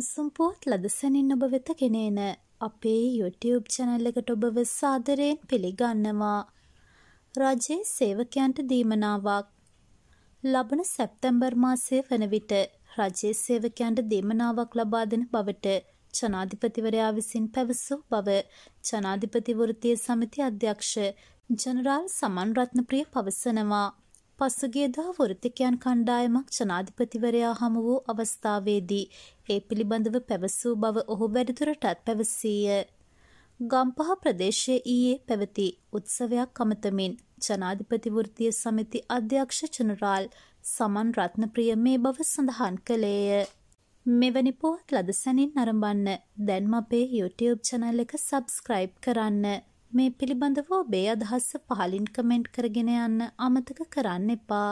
උණුසුම් පුවත් ලදසනින් ඔබ වෙත ගෙනේන අපේ YouTube channel එකට ඔබව සාදරයෙන් පිළිගන්නවා. රජයේ සේවකයන්ට දීමනාවක් ලබන සැප්තැම්බර් මාසයේ වන විට රජයේ සේවකයන්ට දීමනාවක් ලබා දෙන බවට ජනාධිපතිවරයා විසින් පැවසූ බව ජනාධිපති වෘත්තීය සමිති අධ්‍යක්ෂ ජනරාල් සමන්රත්නප්‍රිය පවසනවා. පසුගියදා වෘත්තිකයන් කණ්ඩායමක් ජනාධිපතිවරයා හමු වූ අවස්ථාවේදී ඒ පිළිබඳව පැවසූ බව ඔහු වැඩිදුරටත් පැවසීය. ගම්පහ ප්‍රදේශයේ ඊයේ පැවති උත්සවයක් අමතමින් ජනාධිපති වෘත්තීය සමිති අධ්‍යක්ෂ ජනරාල් සමන් රත්නප්‍රිය මේ බව සඳහන් කළේය. මෙවැනි පොත් ලද සැනින් නරඹන්න දැන්ම අපේ YouTube channel එක subscribe කරන්න. මේ පිළිබඳව ඔබේ අදහස්ස පහලින් කමෙන්ට් කරගෙන යන්න අමතක කරන්න එපා.